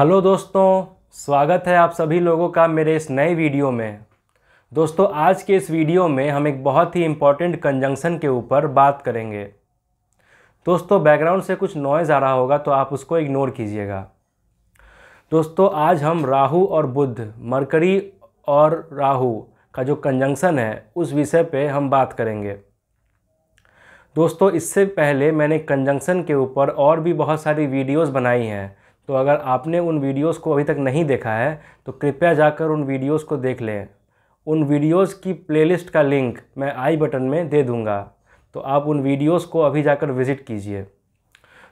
hello दोस्तों स्वागत है आप सभी लोगों का मेरे इस नए वीडियो में दोस्तों आज के इस वीडियो में हम एक बहुत ही इम्पॉर्टेंट कंजंक्शन के ऊपर बात करेंगे दोस्तों बैकग्राउंड से कुछ नॉइज़ आ रहा होगा तो आप उसको इग्नोर कीजिएगा दोस्तों आज हम राहु और बुध मरकरी और राहु का जो कंजंक्शन है उस विषय पर हम बात करेंगे दोस्तों इससे पहले मैंने कंजंक्शन के ऊपर और भी बहुत सारी वीडियोज़ बनाई हैं तो अगर आपने उन वीडियोस को अभी तक नहीं देखा है तो कृपया जाकर उन वीडियोस को देख लें उन वीडियोस की प्लेलिस्ट का लिंक मैं आई बटन में दे दूंगा तो आप उन वीडियोस को अभी जाकर विज़िट कीजिए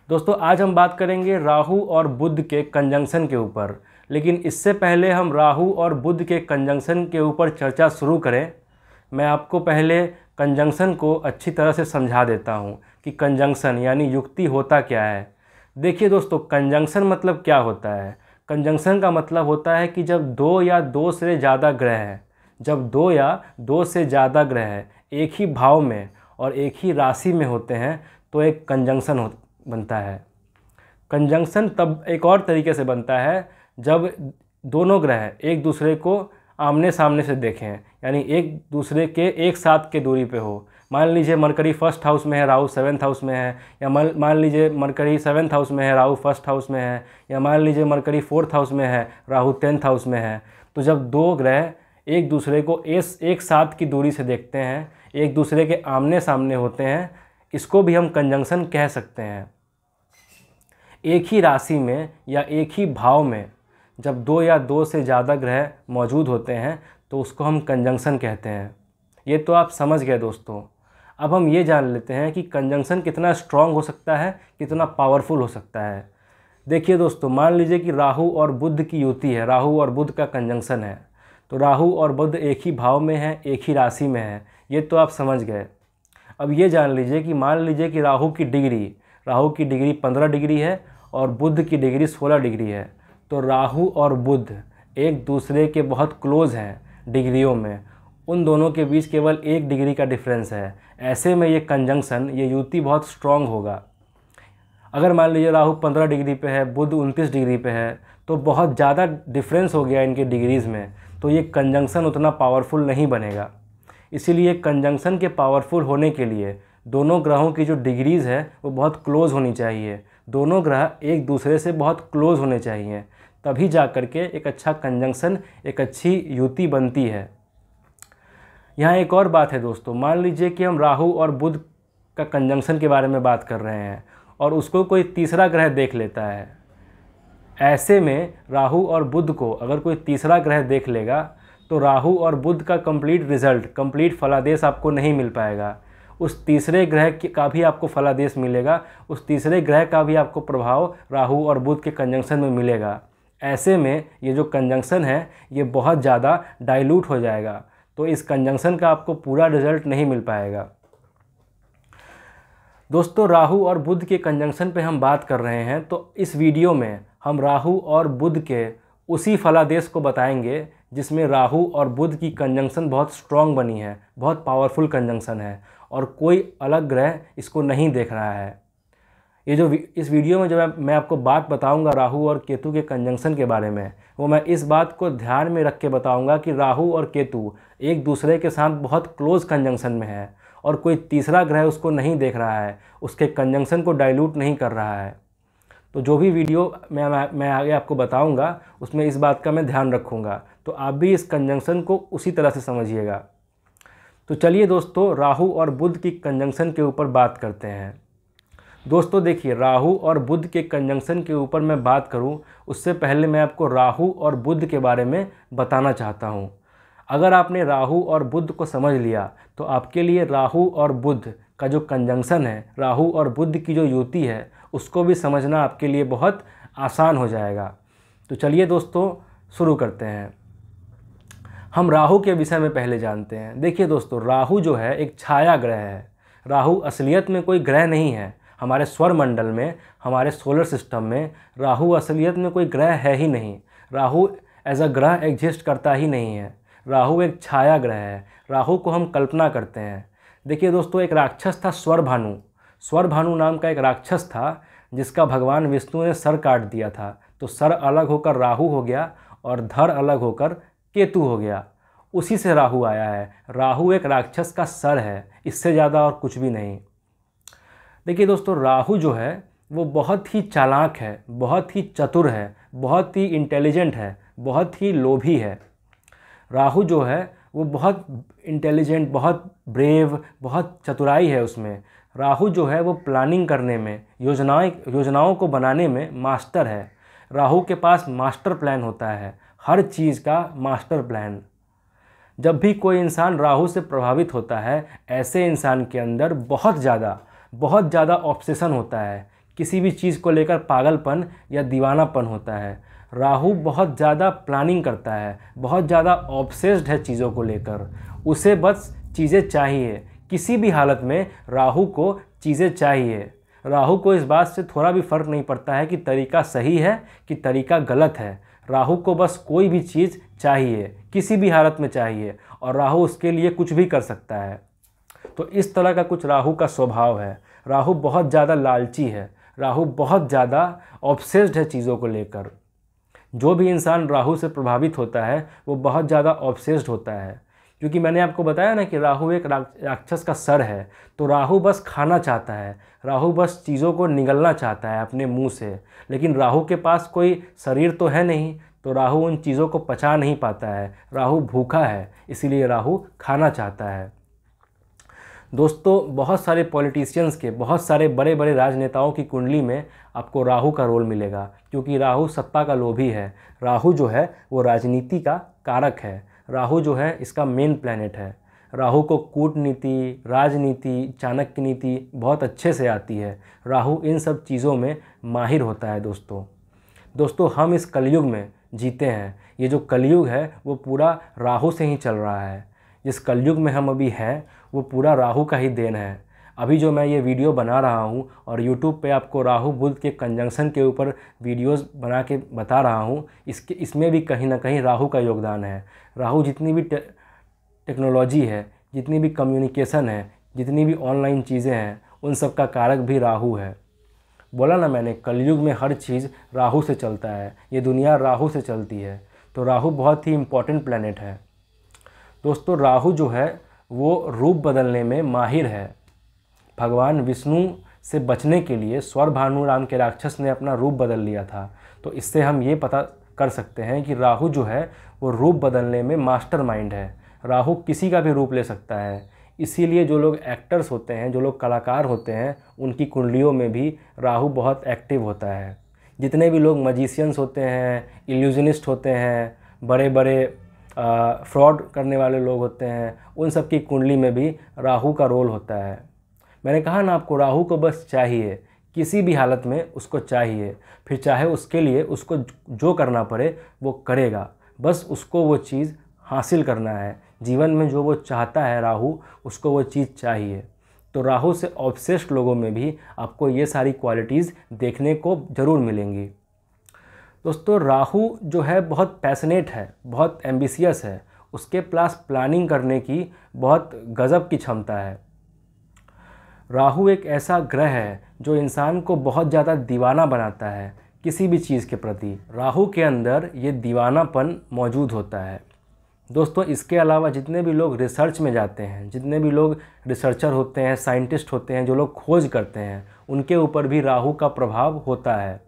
दोस्तों आज हम बात करेंगे राहु और बुद्ध के कंजंक्शन के ऊपर लेकिन इससे पहले हम राहु और बुद्ध के कंजंक्शन के ऊपर चर्चा शुरू करें मैं आपको पहले कंजंक्शन को अच्छी तरह से समझा देता हूँ कि कंजंक्शन यानी युक्ति होता क्या है देखिए दोस्तों कंजंक्शन मतलब क्या होता है कंजंक्शन का मतलब होता है कि जब दो या दो से ज़्यादा ग्रह हैं जब दो या दो से ज़्यादा ग्रह हैं एक ही भाव में और एक ही राशि में होते हैं तो एक कंजंक्शन हो बनता है कंजंक्शन तब एक और तरीके से बनता है जब दोनों ग्रह एक दूसरे को आमने सामने से देखें यानी एक दूसरे के एक साथ के दूरी पे हो मान लीजिए मरकरी फर्स्ट हाउस में है राहु सेवन्थ हाउस में है या मान लीजिए मरकरी सेवन्थ हाउस में है राहु फर्स्ट हाउस में है या मान लीजिए मरकरी फोर्थ हाउस में है राहु टेंथ हाउस में है तो जब दो ग्रह एक दूसरे को एस एक साथ की दूरी से देखते हैं एक दूसरे के आमने सामने होते हैं इसको भी हम कंजंक्शन कह सकते हैं एक ही राशि में या एक ही भाव में जब दो या दो से ज़्यादा ग्रह मौजूद होते हैं तो उसको हम कंजंक्शन कहते हैं ये तो आप समझ गए दोस्तों अब हम ये जान लेते हैं कि कंजंक्शन कितना स्ट्रांग हो सकता है कितना पावरफुल हो सकता है देखिए दोस्तों मान लीजिए कि राहु और बुद्ध की युति है राहु और बुद्ध का कंजंक्शन है तो राहु और बुद्ध एक ही भाव में है एक ही राशि में है ये तो आप समझ गए अब ये जान लीजिए कि मान लीजिए कि राहु की डिग्री राहु की डिग्री पंद्रह डिग्री है और बुद्ध की डिग्री सोलह डिग्री है तो राहु और बुद्ध एक दूसरे के बहुत क्लोज़ हैं डिग्रियों में उन दोनों के बीच केवल एक डिग्री का डिफरेंस है ऐसे में ये कंजंक्शन ये युति बहुत स्ट्रॉन्ग होगा अगर मान लीजिए राहु पंद्रह डिग्री पे है बुध उनतीस डिग्री पे है तो बहुत ज़्यादा डिफरेंस हो गया इनके डिग्रीज़ में तो ये कंजंक्शन उतना पावरफुल नहीं बनेगा इसीलिए कंजंक्शन के पावरफुल होने के लिए दोनों ग्रहों की जो डिग्रीज़ है वो बहुत क्लोज़ होनी चाहिए दोनों ग्रह एक दूसरे से बहुत क्लोज़ होने चाहिए तभी जा कर के एक अच्छा कंजंक्शन एक अच्छी युति बनती है यहाँ एक और बात है दोस्तों मान लीजिए कि हम राहु और बुध का कंजंक्शन के बारे में बात कर रहे हैं और उसको कोई तीसरा ग्रह देख लेता है ऐसे में राहु और बुध को अगर कोई तीसरा ग्रह देख लेगा तो राहु और बुध का कंप्लीट रिजल्ट कंप्लीट फलादेश आपको नहीं मिल पाएगा उस तीसरे ग्रह का भी आपको फलादेश मिलेगा उस तीसरे ग्रह का भी आपको प्रभाव राहु और बुध के कंजंक्शन में मिलेगा ऐसे में ये जो कंजंक्शन है ये बहुत ज़्यादा डाइल्यूट हो जाएगा तो इस कंजंक्शन का आपको पूरा रिजल्ट नहीं मिल पाएगा दोस्तों राहु और बुध के कंजंक्शन पे हम बात कर रहे हैं तो इस वीडियो में हम राहु और बुध के उसी फलादेश को बताएंगे जिसमें राहु और बुध की कंजंक्शन बहुत स्ट्रॉन्ग बनी है बहुत पावरफुल कंजंक्शन है और कोई अलग ग्रह इसको नहीं देख रहा है ये जो इस वीडियो में जो मैं मैं आपको बात बताऊंगा राहु और केतु के कंजंक्शन के बारे में वो मैं इस बात को ध्यान में रख के बताऊंगा कि राहु और केतु एक दूसरे के साथ बहुत क्लोज कंजंक्शन में है और कोई तीसरा ग्रह उसको नहीं देख रहा है उसके कंजंक्शन को डाइल्यूट नहीं कर रहा है तो जो भी वीडियो मैं मैं आगे आपको बताऊँगा उसमें इस बात का मैं ध्यान रखूँगा तो आप भी इस कंजंक्शन को उसी तरह से समझिएगा तो चलिए दोस्तों राहु और बुद्ध की कंजंक्शन के ऊपर बात करते हैं दोस्तों देखिए राहु और बुद्ध के कंजंक्शन के ऊपर मैं बात करूं उससे पहले मैं आपको राहु और बुद्ध के बारे में बताना चाहता हूं अगर आपने राहु और बुद्ध को समझ लिया तो आपके लिए राहु और बुद्ध का जो कंजंक्शन है राहु और बुद्ध की जो युति है उसको भी समझना आपके लिए बहुत आसान हो जाएगा तो चलिए दोस्तों शुरू करते हैं हम राहु के विषय में पहले जानते हैं देखिए दोस्तों राहु जो है एक छाया ग्रह है राहु असलियत में कोई ग्रह नहीं है हमारे स्वरमंडल में हमारे सोलर सिस्टम में राहु असलियत में कोई ग्रह है ही नहीं राहु एज अ ग्रह एग्जिस्ट करता ही नहीं है राहु एक छाया ग्रह है राहु को हम कल्पना करते हैं देखिए दोस्तों एक राक्षस था स्वर भानु स्वर भानु नाम का एक राक्षस था जिसका भगवान विष्णु ने सर काट दिया था तो सर अलग होकर राहु हो गया और धर अलग होकर केतु हो गया उसी से राहु आया है राहु एक राक्षस का सर है इससे ज़्यादा और कुछ भी नहीं देखिए दोस्तों राहु जो है वो बहुत ही चालाक है बहुत ही चतुर है बहुत ही इंटेलिजेंट है बहुत ही लोभी है राहु जो है वो बहुत इंटेलिजेंट बहुत ब्रेव बहुत चतुराई है उसमें राहु जो है वो प्लानिंग करने में योजनाएं योजनाओं को बनाने में मास्टर है राहु के पास मास्टर प्लान होता है हर चीज़ का मास्टर प्लान जब भी कोई इंसान राहु से प्रभावित होता है ऐसे इंसान के अंदर बहुत ज़्यादा बहुत ज़्यादा ऑब्सेसन होता है किसी भी चीज़ को लेकर पागलपन या दीवानापन होता है राहु बहुत ज़्यादा प्लानिंग करता है बहुत ज़्यादा ऑब्सेस्ड है चीज़ों को लेकर उसे बस चीज़ें चाहिए किसी भी हालत में राहु को चीज़ें चाहिए राहु को इस बात से थोड़ा भी फ़र्क नहीं पड़ता है कि तरीका सही है कि तरीका गलत है राहु को बस कोई भी चीज़ चाहिए किसी भी हालत में चाहिए और राहु उसके लिए कुछ भी कर सकता है तो इस तरह का कुछ राहु का स्वभाव है राहु बहुत ज़्यादा लालची है राहु बहुत ज़्यादा ऑब्सेस्ड है चीज़ों को लेकर जो भी इंसान राहु से प्रभावित होता है वो बहुत ज़्यादा ऑब्सेस्ड होता है क्योंकि मैंने आपको बताया ना कि राहु एक राक्षस का सर है तो राहु बस खाना चाहता है राहु बस चीज़ों को निगलना चाहता है अपने मुंह से लेकिन राहु के पास कोई शरीर तो है नहीं तो राहु उन चीज़ों को पचा नहीं पाता है राहु भूखा है इसीलिए राहु खाना चाहता है दोस्तों बहुत सारे पॉलिटिशियंस के बहुत सारे बड़े बड़े राजनेताओं की कुंडली में आपको राहु का रोल मिलेगा क्योंकि राहु सत्ता का लोभी है राहु जो है वो राजनीति का कारक है राहु जो है इसका मेन प्लैनेट है राहु को कूटनीति राजनीति चाणक्य नीति बहुत अच्छे से आती है राहु इन सब चीज़ों में माहिर होता है दोस्तों दोस्तों हम इस कलयुग में जीते हैं ये जो कलयुग है वो पूरा राहु से ही चल रहा है जिस कलयुग में हम अभी हैं वो पूरा राहु का ही देन है अभी जो मैं ये वीडियो बना रहा हूँ और यूट्यूब पे आपको राहु बुद्ध के कंजंक्शन के ऊपर वीडियोस बना के बता रहा हूँ इसके इसमें भी कहीं ना कहीं राहु का योगदान है राहु जितनी भी टे, टेक्नोलॉजी है जितनी भी कम्युनिकेशन है जितनी भी ऑनलाइन चीज़ें हैं उन सब का कारक भी राहु है बोला ना मैंने कलयुग में हर चीज़ राहु से चलता है ये दुनिया राहु से चलती है तो राहु बहुत ही इम्पॉर्टेंट प्लानट है दोस्तों राहु जो है वो रूप बदलने में माहिर है भगवान विष्णु से बचने के लिए स्वर भानु राम के राक्षस ने अपना रूप बदल लिया था तो इससे हम ये पता कर सकते हैं कि राहु जो है वो रूप बदलने में मास्टर माइंड है राहु किसी का भी रूप ले सकता है इसीलिए जो लोग एक्टर्स होते हैं जो लोग कलाकार होते हैं उनकी कुंडलियों में भी राहु बहुत एक्टिव होता है जितने भी लोग मजिशियंस होते हैं इल्यूजनिस्ट होते हैं बड़े बड़े फ्रॉड करने वाले लोग होते हैं उन सब की कुंडली में भी राहु का रोल होता है मैंने कहा ना आपको राहु को बस चाहिए किसी भी हालत में उसको चाहिए फिर चाहे उसके लिए उसको जो करना पड़े वो करेगा बस उसको वो चीज़ हासिल करना है जीवन में जो वो चाहता है राहु उसको वो चीज़ चाहिए तो राहु से ऑब्सेस्ड लोगों में भी आपको ये सारी क्वालिटीज़ देखने को ज़रूर मिलेंगी दोस्तों राहु जो है बहुत पैसनेट है बहुत एम्बिसियस है उसके प्लस प्लानिंग करने की बहुत गज़ब की क्षमता है राहु एक ऐसा ग्रह है जो इंसान को बहुत ज़्यादा दीवाना बनाता है किसी भी चीज़ के प्रति राहु के अंदर ये दीवानापन मौजूद होता है दोस्तों इसके अलावा जितने भी लोग रिसर्च में जाते हैं जितने भी लोग रिसर्चर होते हैं साइंटिस्ट होते हैं जो लोग खोज करते हैं उनके ऊपर भी राहु का प्रभाव होता है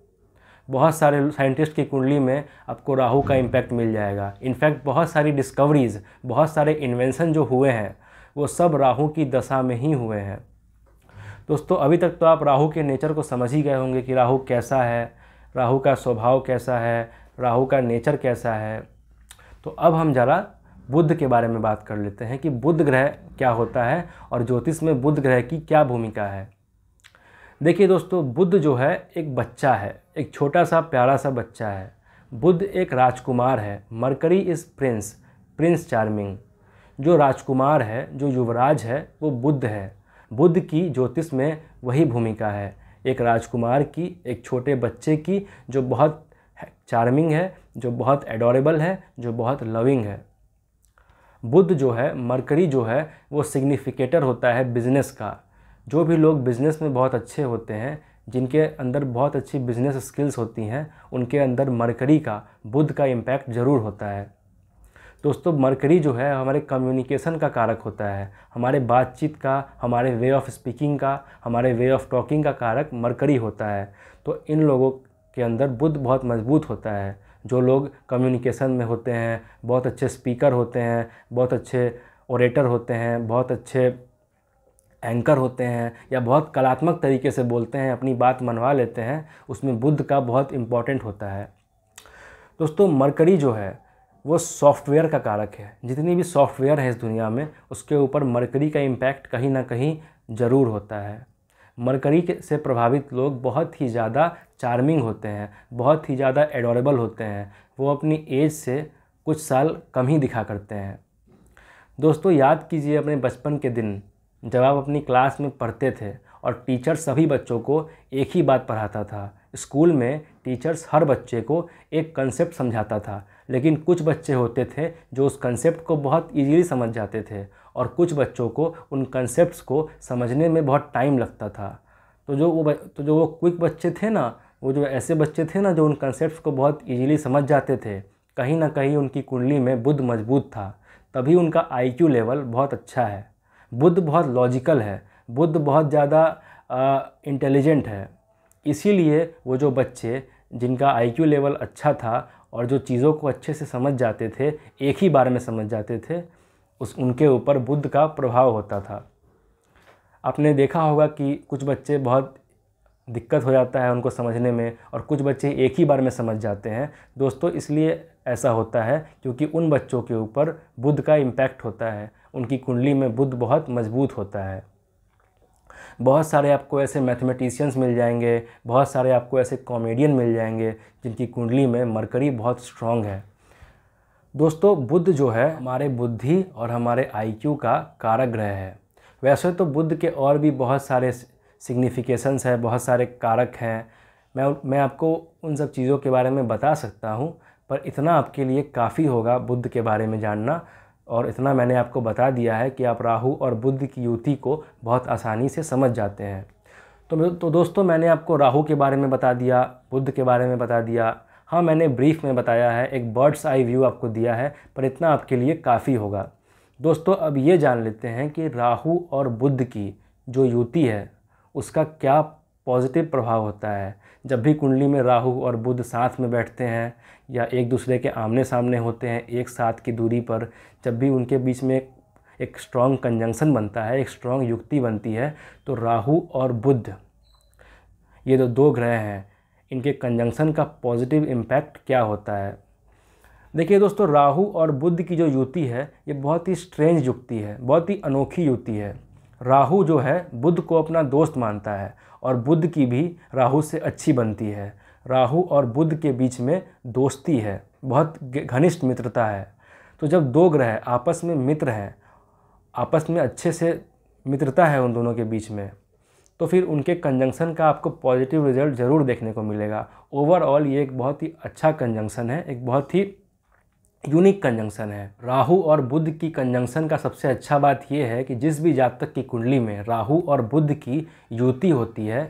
बहुत सारे साइंटिस्ट की कुंडली में आपको राहु का इम्पैक्ट मिल जाएगा इनफैक्ट बहुत सारी डिस्कवरीज़ बहुत सारे इन्वेंशन जो हुए हैं वो सब राहु की दशा में ही हुए हैं दोस्तों अभी तक तो आप राहु के नेचर को समझ ही गए होंगे कि राहु कैसा है राहु का स्वभाव कैसा है राहु का नेचर कैसा है तो अब हम ज़रा बुद्ध के बारे में बात कर लेते हैं कि बुद्ध ग्रह क्या होता है और ज्योतिष में बुद्ध ग्रह की क्या भूमिका है देखिए दोस्तों बुद्ध जो है एक बच्चा है एक छोटा सा प्यारा सा बच्चा है बुद्ध एक राजकुमार है Mercury is prince prince charming जो राजकुमार है जो युवराज है वो बुद्ध है बुद्ध की ज्योतिष में वही भूमिका है एक राजकुमार की एक छोटे बच्चे की जो बहुत चार्मिंग है जो बहुत एडोरेबल है जो बहुत लविंग है बुद्ध जो है मरकरी जो है वो सिग्निफिकेटर होता है बिजनेस का जो भी लोग बिज़नेस में बहुत अच्छे होते हैं जिनके अंदर बहुत अच्छी बिजनेस स्किल्स होती हैं उनके अंदर मरकरी का बुद्ध का इम्पैक्ट ज़रूर होता है दोस्तों मरकरी जो है हमारे कम्युनिकेशन का कारक होता है हमारे बातचीत का हमारे वे ऑफ स्पीकिंग का हमारे वे ऑफ टॉकिंग का कारक मरकरी होता है तो इन लोगों के अंदर बुद्ध बहुत मजबूत होता है जो लोग कम्युनिकेशन में होते हैं बहुत अच्छे स्पीकर होते हैं बहुत अच्छे ओरेटर होते हैं बहुत अच्छे एंकर होते हैं या बहुत कलात्मक तरीके से बोलते हैं अपनी बात मनवा लेते हैं उसमें बुद्ध का बहुत इम्पॉर्टेंट होता है दोस्तों मरकरी जो है वो सॉफ्टवेयर का कारक है जितनी भी सॉफ्टवेयर है इस दुनिया में उसके ऊपर मरकरी का इम्पैक्ट कहीं ना कहीं ज़रूर होता है मरकरी से प्रभावित लोग बहुत ही ज़्यादा चार्मिंग होते हैं बहुत ही ज़्यादा एडोरेबल होते हैं वो अपनी एज से कुछ साल कम ही दिखा करते हैं दोस्तों याद कीजिए अपने बचपन के दिन जब आप अपनी क्लास में पढ़ते थे और टीचर सभी बच्चों को एक ही बात पढ़ाता था स्कूल में टीचर्स हर बच्चे को एक कंसेप्ट समझाता था लेकिन कुछ बच्चे होते थे जो उस कंसेप्ट को बहुत इजीली समझ जाते थे और कुछ बच्चों को उन कंसेप्ट्स को समझने में बहुत टाइम लगता था तो जो वो तो जो वो क्विक बच्चे थे ना वो जो ऐसे बच्चे थे ना जो उन कंसेप्ट को बहुत ईजीली समझ जाते थे कहीं ना कहीं उनकी कुंडली में बुद्ध मजबूत था तभी उनका आई लेवल बहुत अच्छा है बुद्ध बहुत लॉजिकल है बुद्ध बहुत ज़्यादा इंटेलिजेंट है इसीलिए वो जो बच्चे जिनका आईक्यू लेवल अच्छा था और जो चीज़ों को अच्छे से समझ जाते थे एक ही बार में समझ जाते थे उस उनके ऊपर बुद्ध का प्रभाव होता था आपने देखा होगा कि कुछ बच्चे बहुत दिक्कत हो जाता है उनको समझने में और कुछ बच्चे एक ही बार में समझ जाते हैं दोस्तों इसलिए ऐसा होता है क्योंकि उन बच्चों के ऊपर बुद्ध का इम्पैक्ट होता है उनकी कुंडली में बुद्ध बहुत मजबूत होता है बहुत सारे आपको ऐसे मैथमेटिशियंस मिल जाएंगे बहुत सारे आपको ऐसे कॉमेडियन मिल जाएंगे जिनकी कुंडली में मरकरी बहुत स्ट्रॉन्ग है दोस्तों बुद्ध जो है हमारे बुद्धि और हमारे आईक्यू का कारक ग्रह है वैसे तो बुद्ध के और भी बहुत सारे सिग्निफिकेशंस हैं बहुत सारे कारक हैं मैं मैं आपको उन सब चीज़ों के बारे में बता सकता हूँ पर इतना आपके लिए काफ़ी होगा बुद्ध के बारे में जानना और इतना मैंने आपको बता दिया है कि आप राहु और बुद्ध की युति को बहुत आसानी से समझ जाते हैं तो तो दोस्तों मैंने आपको राहु के बारे में बता दिया बुद्ध के बारे में बता दिया हाँ मैंने ब्रीफ में बताया है एक बर्ड्स आई व्यू आपको दिया है पर इतना आपके लिए काफ़ी होगा दोस्तों अब ये जान लेते हैं कि राहु और बुद्ध की जो युति है उसका क्या पॉजिटिव प्रभाव होता है जब भी कुंडली में राहु और बुध साथ में बैठते हैं या एक दूसरे के आमने सामने होते हैं एक साथ की दूरी पर जब भी उनके बीच में एक स्ट्रॉन्ग कंजंक्शन बनता है एक स्ट्रॉन्ग युक्ति बनती है तो राहु और बुध ये जो दो ग्रह हैं इनके कंजंक्शन का पॉजिटिव इम्पैक्ट क्या होता है देखिए दोस्तों राहु और बुद्ध की जो युति है ये बहुत ही स्ट्रेंज युक्ति है बहुत ही अनोखी युति है राहु जो है बुद्ध को अपना दोस्त मानता है और बुद्ध की भी राहु से अच्छी बनती है राहु और बुद्ध के बीच में दोस्ती है बहुत घनिष्ठ मित्रता है तो जब दो ग्रह आपस में मित्र हैं आपस में अच्छे से मित्रता है उन दोनों के बीच में तो फिर उनके कंजंक्शन का आपको पॉजिटिव रिजल्ट ज़रूर देखने को मिलेगा ओवरऑल ये एक बहुत ही अच्छा कंजंक्शन है एक बहुत ही यूनिक कंजंक्शन है राहु और बुद्ध की कंजंक्शन का सबसे अच्छा बात यह है कि जिस भी जातक की कुंडली में राहु और बुद्ध की युति होती है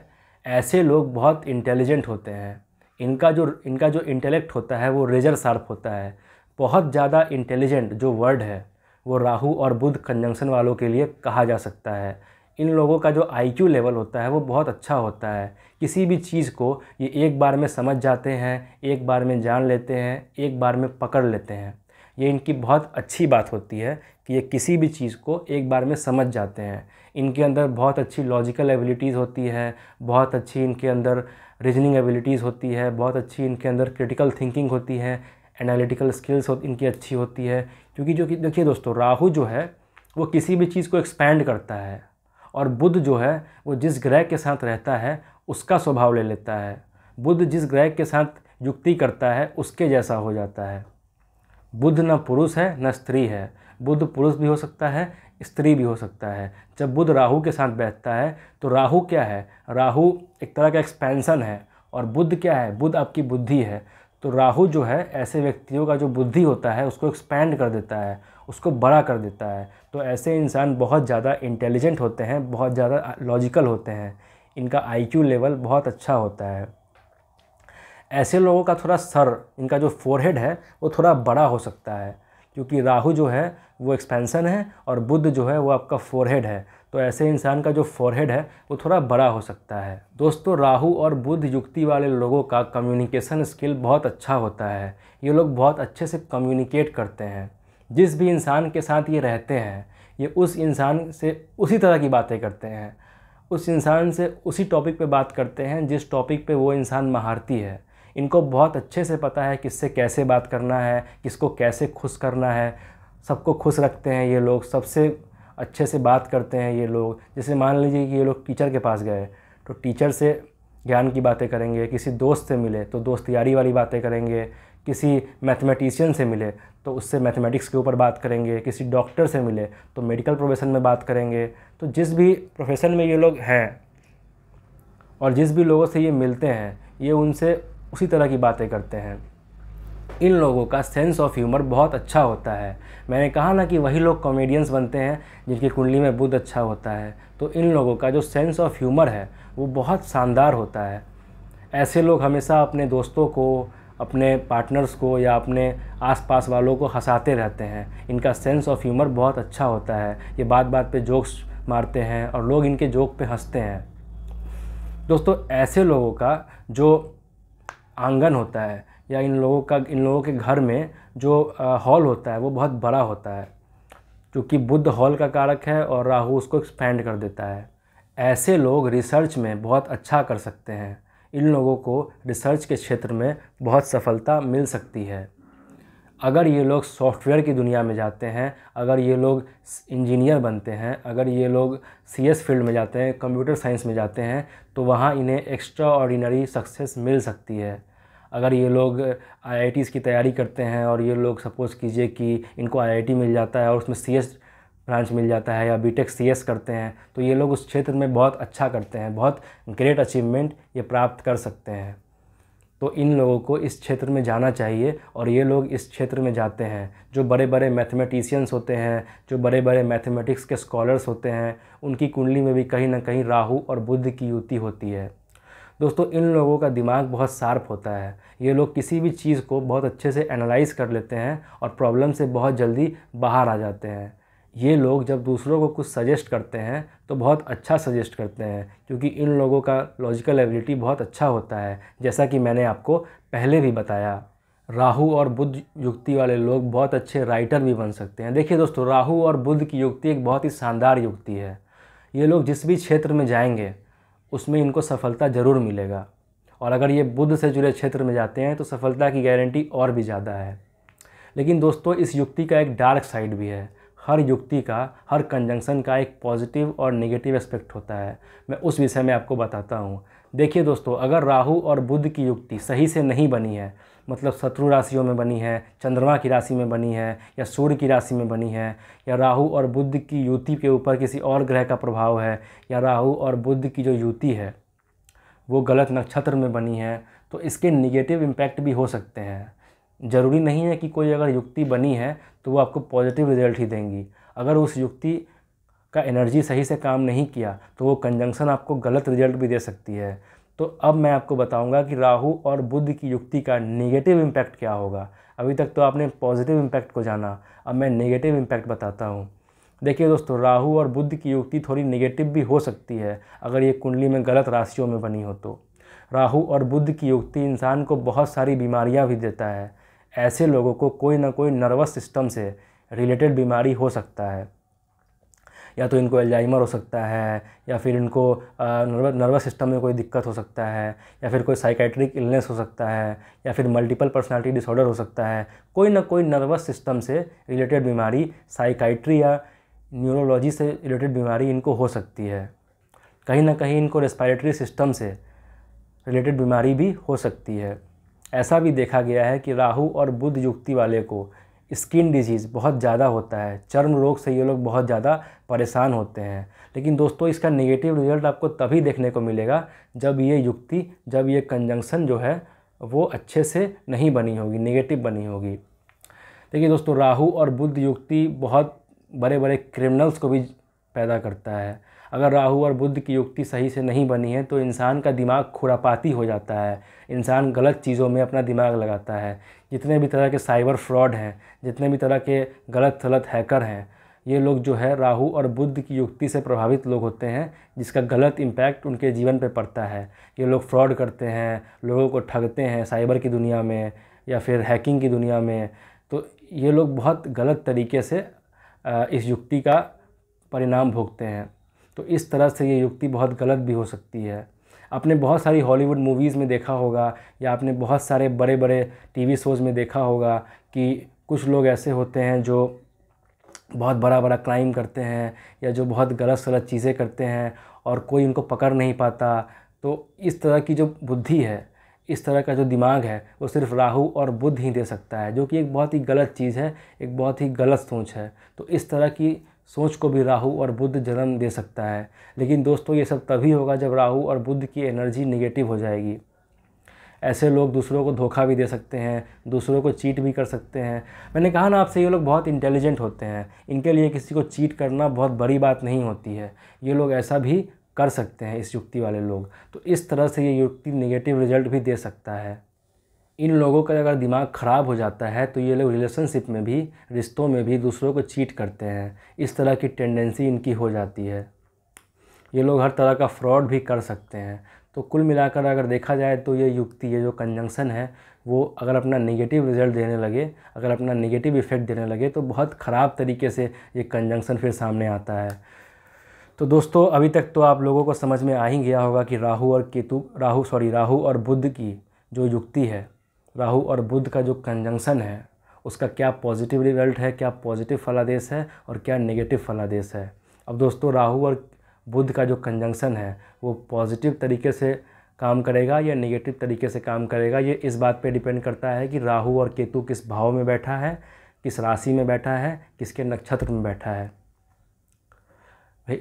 ऐसे लोग बहुत इंटेलिजेंट होते हैं इनका जो इनका जो इंटेलेक्ट होता है वो रेजर शार्प होता है बहुत ज़्यादा इंटेलिजेंट जो वर्ड है वो राहु और बुद्ध कंजंक्शन वालों के लिए कहा जा सकता है इन लोगों का जो आई लेवल होता है वो बहुत अच्छा होता है किसी भी चीज़ को ये एक बार में समझ जाते हैं एक बार में जान लेते हैं एक बार में पकड़ लेते हैं ये इनकी बहुत अच्छी बात होती है कि ये किसी भी चीज़ को एक बार में समझ जाते हैं इनके अंदर बहुत अच्छी लॉजिकल एबिलिटीज़ होती है बहुत अच्छी इनके अंदर रीजनिंग एबिलिटीज़ होती है बहुत अच्छी इनके अंदर क्रिटिकल थिंकिंग होती है एनालिटिकल स्किल्स हो इनकी अच्छी होती है क्योंकि जो कि देखिए दोस्तों राहु जो है वो किसी भी चीज़ को एक्सपैंड करता है और बुध जो है वो जिस ग्रह के साथ रहता है उसका स्वभाव ले लेता है बुध जिस ग्रह के साथ युक्ति करता है उसके जैसा हो जाता है बुध न पुरुष है न स्त्री है बुध पुरुष भी हो सकता है स्त्री भी हो सकता है जब बुध राहु के साथ बैठता है तो राहु क्या है राहु एक तरह का एक्सपेंसन है और बुध क्या है बुध आपकी बुद्धि है तो राहु जो है ऐसे व्यक्तियों का जो बुद्धि होता है उसको एक्सपेंड कर देता है उसको बड़ा कर देता है तो ऐसे इंसान बहुत ज़्यादा इंटेलिजेंट होते हैं बहुत ज़्यादा लॉजिकल होते हैं इनका आईक्यू लेवल बहुत अच्छा होता है ऐसे लोगों का थोड़ा सर इनका जो फोरहेड है वो थोड़ा बड़ा हो सकता है क्योंकि राहु जो है वो एक्सपेंसन है और बुद्ध जो है वो आपका फोरहेड है तो ऐसे इंसान का जो फोरहेड है वो थोड़ा बड़ा हो सकता है दोस्तों राहु और बुद्ध युक्ति वाले लोगों का कम्युनिकेशन स्किल बहुत अच्छा होता है ये लोग बहुत अच्छे से कम्युनिकेट करते हैं जिस भी इंसान के साथ ये रहते हैं ये उस इंसान से उसी तरह की बातें करते हैं उस इंसान से उसी टॉपिक पे बात करते हैं जिस टॉपिक पे वो इंसान महारती है इनको बहुत अच्छे से पता है किससे कैसे बात करना है किसको कैसे खुश करना है सबको खुश रखते हैं ये लोग सबसे अच्छे से बात करते हैं ये लोग जैसे मान लीजिए कि ये लोग टीचर के पास गए तो टीचर से ज्ञान की बातें करेंगे किसी दोस्त से मिले तो दोस्त यारी वाली बातें करेंगे किसी मैथमेटिशियन से मिले तो उससे मैथमेटिक्स के ऊपर बात करेंगे किसी डॉक्टर से मिले तो मेडिकल प्रोफेशन में बात करेंगे तो जिस भी प्रोफेशन में ये लोग हैं और जिस भी लोगों से ये मिलते हैं ये उनसे उसी तरह की बातें करते हैं इन लोगों का सेंस ऑफ ह्यूमर बहुत अच्छा होता है मैंने कहा ना कि वही लोग कॉमेडियंस बनते हैं जिनकी कुंडली में बुद्ध अच्छा होता है तो इन लोगों का जो सेंस ऑफ ह्यूमर है वो बहुत शानदार होता है ऐसे लोग हमेशा अपने दोस्तों को अपने पार्टनर्स को या अपने आसपास वालों को हंसाते रहते हैं इनका सेंस ऑफ ह्यूमर बहुत अच्छा होता है ये बात बात पे जोक्स मारते हैं और लोग इनके जोक पे हंसते हैं दोस्तों ऐसे लोगों का जो आंगन होता है या इन लोगों का इन लोगों के घर में जो हॉल होता है वो बहुत बड़ा होता है क्योंकि बुद्ध हॉल का कारक है और राहु उसको एक्सपेंड कर देता है ऐसे लोग रिसर्च में बहुत अच्छा कर सकते हैं इन लोगों को रिसर्च के क्षेत्र में बहुत सफलता मिल सकती है अगर ये लोग सॉफ्टवेयर की दुनिया में जाते हैं अगर ये लोग इंजीनियर बनते हैं अगर ये लोग एस फील्ड में जाते हैं कंप्यूटर साइंस में जाते हैं तो वहाँ इन्हें एक्स्ट्रा ऑर्डिनरी सक्सेस मिल सकती है अगर ये लोग आई की तैयारी करते हैं और ये लोग सपोज़ कीजिए कि इनको आई मिल जाता है और उसमें सी ब्रांच मिल जाता है या बी टेक करते हैं तो ये लोग उस क्षेत्र में बहुत अच्छा करते हैं बहुत ग्रेट अचीवमेंट ये प्राप्त कर सकते हैं तो इन लोगों को इस क्षेत्र में जाना चाहिए और ये लोग इस क्षेत्र में जाते हैं जो बड़े बड़े मैथमेटिशियंस होते हैं जो बड़े बड़े मैथमेटिक्स के स्कॉलर्स होते हैं उनकी कुंडली में भी कहीं ना कहीं राहु और बुद्ध की युति होती है दोस्तों इन लोगों का दिमाग बहुत शार्प होता है ये लोग किसी भी चीज़ को बहुत अच्छे से एनालाइज कर लेते हैं और प्रॉब्लम से बहुत जल्दी बाहर आ जाते हैं ये लोग जब दूसरों को कुछ सजेस्ट करते हैं तो बहुत अच्छा सजेस्ट करते हैं क्योंकि इन लोगों का लॉजिकल एबिलिटी बहुत अच्छा होता है जैसा कि मैंने आपको पहले भी बताया राहु और बुद्ध युक्ति वाले लोग बहुत अच्छे राइटर भी बन सकते हैं देखिए दोस्तों राहु और बुद्ध की युक्ति एक बहुत ही शानदार युक्ति है ये लोग जिस भी क्षेत्र में जाएंगे उसमें इनको सफलता ज़रूर मिलेगा और अगर ये बुद्ध से जुड़े क्षेत्र में जाते हैं तो सफलता की गारंटी और भी ज़्यादा है लेकिन दोस्तों इस युक्ति का एक डार्क साइड भी है हर युक्ति का हर कंजंक्शन का एक पॉजिटिव और नेगेटिव एस्पेक्ट होता है मैं उस विषय में आपको बताता हूँ देखिए दोस्तों अगर राहु और बुद्ध की युक्ति सही से नहीं बनी है मतलब शत्रु राशियों में बनी है चंद्रमा की राशि में बनी है या सूर्य की राशि में बनी है या राहु और बुद्ध की युति के ऊपर किसी और ग्रह का प्रभाव है या राहु और बुद्ध की जो युति है वो गलत नक्षत्र में बनी है तो इसके निगेटिव इम्पैक्ट भी हो सकते हैं ज़रूरी नहीं है कि कोई अगर युक्ति बनी है तो वो आपको पॉजिटिव रिजल्ट ही देंगी अगर उस युक्ति का एनर्जी सही से काम नहीं किया तो वो कंजंक्शन आपको गलत रिजल्ट भी दे सकती है तो अब मैं आपको बताऊंगा कि राहु और बुद्ध की युक्ति का नेगेटिव इम्पैक्ट क्या होगा अभी तक तो आपने पॉजिटिव इम्पैक्ट को जाना अब मैं नेगेटिव इम्पैक्ट बताता हूँ देखिए दोस्तों राहु और बुद्ध की युक्ति थोड़ी नेगेटिव भी हो सकती है अगर ये कुंडली में गलत राशियों में बनी हो तो राहु और बुद्ध की युक्ति इंसान को बहुत सारी बीमारियाँ भी देता है ऐसे लोगों को कोई ना कोई नर्वस सिस्टम से रिलेटेड बीमारी हो सकता है या तो इनको एल्जाइमर हो सकता है या फिर इनको नर्वस सिस्टम में कोई दिक्कत हो सकता है या फिर कोई साइकेट्रिक इलनेस हो सकता है या फिर मल्टीपल पर्सनालिटी डिसऑर्डर हो सकता है कोई ना कोई नर्वस सिस्टम से रिलेटेड बीमारी साइकाइट्री या न्यूरोलॉजी से रिलेटेड बीमारी इनको हो सकती है कहीं ना कहीं इनको रेस्पायरेटरी सिस्टम से रिलेटेड बीमारी भी हो सकती है ऐसा भी देखा गया है कि राहु और बुध युक्ति वाले को स्किन डिजीज़ बहुत ज़्यादा होता है चर्म रोग से ये लोग बहुत ज़्यादा परेशान होते हैं लेकिन दोस्तों इसका नेगेटिव रिजल्ट आपको तभी देखने को मिलेगा जब ये युक्ति जब ये कंजंक्शन जो है वो अच्छे से नहीं बनी होगी नेगेटिव बनी होगी देखिए दोस्तों राहु और बुद्ध युक्ति बहुत बड़े बड़े क्रिमिनल्स को भी पैदा करता है अगर राहु और बुद्ध की युक्ति सही से नहीं बनी है तो इंसान का दिमाग खुरापाती हो जाता है इंसान गलत चीज़ों में अपना दिमाग लगाता है जितने भी तरह के साइबर फ्रॉड हैं जितने भी तरह के गलत थलत हैकर हैं ये लोग जो है राहु और बुद्ध की युक्ति से प्रभावित लोग होते हैं जिसका गलत इम्पैक्ट उनके जीवन पर पड़ता है ये लोग फ्रॉड करते हैं लोगों को ठगते हैं साइबर की दुनिया में या फिर हैकिंग की दुनिया में तो ये लोग बहुत गलत तरीके से इस युक्ति का परिणाम भोगते हैं तो इस तरह से ये युक्ति बहुत गलत भी हो सकती है आपने बहुत सारी हॉलीवुड मूवीज़ में देखा होगा या आपने बहुत सारे बड़े बड़े टीवी शोज़ में देखा होगा कि कुछ लोग ऐसे होते हैं जो बहुत बड़ा बड़ा क्राइम करते हैं या जो बहुत गलत सलत चीज़ें करते हैं और कोई उनको पकड़ नहीं पाता तो इस तरह की जो बुद्धि है इस तरह का जो दिमाग है वो सिर्फ राहु और बुद्ध ही दे सकता है जो कि एक बहुत ही गलत चीज़ है एक बहुत ही गलत सोच है तो इस तरह की सोच को भी राहु और बुद्ध जन्म दे सकता है लेकिन दोस्तों ये सब तभी होगा जब राहु और बुद्ध की एनर्जी नेगेटिव हो जाएगी ऐसे लोग दूसरों को धोखा भी दे सकते हैं दूसरों को चीट भी कर सकते हैं मैंने कहा ना आपसे ये लोग बहुत इंटेलिजेंट होते हैं इनके लिए किसी को चीट करना बहुत बड़ी बात नहीं होती है ये लोग ऐसा भी कर सकते हैं इस युक्ति वाले लोग तो इस तरह से ये युक्ति नेगेटिव रिजल्ट भी दे सकता है इन लोगों का अगर दिमाग ख़राब हो जाता है तो ये लोग रिलेशनशिप में भी रिश्तों में भी दूसरों को चीट करते हैं इस तरह की टेंडेंसी इनकी हो जाती है ये लोग हर तरह का फ्रॉड भी कर सकते हैं तो कुल मिलाकर अगर देखा जाए तो ये युक्ति ये जो कंजंक्शन है वो अगर अपना नेगेटिव रिजल्ट देने लगे अगर अपना नेगेटिव इफ़ेक्ट देने लगे तो बहुत ख़राब तरीके से ये कंजंक्शन फिर सामने आता है तो दोस्तों अभी तक तो आप लोगों को समझ में आ ही गया होगा कि राहु और केतु राहु सॉरी राहु और बुद्ध की जो युक्ति है राहु और बुध का जो कंजंक्शन है उसका क्या पॉजिटिव रिजल्ट है क्या पॉजिटिव फलादेश है और क्या नेगेटिव फलादेश है अब दोस्तों राहु और बुध का जो कंजंक्शन है वो पॉजिटिव तरीके से काम करेगा या नेगेटिव तरीके से काम करेगा ये इस बात पे डिपेंड करता है कि राहु और केतु किस भाव में बैठा है किस राशि में बैठा है किसके नक्षत्र में बैठा है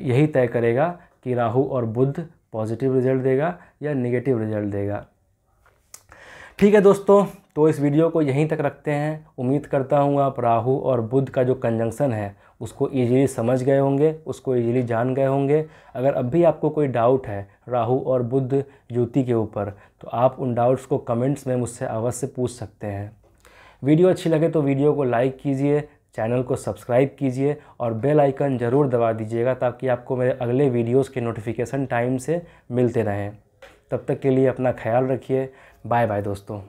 यही तय करेगा कि राहु और बुध पॉजिटिव रिजल्ट देगा या नेगेटिव रिजल्ट देगा ठीक है दोस्तों तो इस वीडियो को यहीं तक रखते हैं उम्मीद करता हूँ आप राहु और बुध का जो कंजंक्शन है उसको इजीली समझ गए होंगे उसको इजीली जान गए होंगे अगर अब भी आपको कोई डाउट है राहु और बुध ज्योति के ऊपर तो आप उन डाउट्स को कमेंट्स में मुझसे अवश्य पूछ सकते हैं वीडियो अच्छी लगे तो वीडियो को लाइक कीजिए चैनल को सब्सक्राइब कीजिए और बेल आइकन ज़रूर दबा दीजिएगा ताकि आपको मेरे अगले वीडियोस के नोटिफिकेशन टाइम से मिलते रहें तब तक के लिए अपना ख्याल रखिए बाय बाय दोस्तों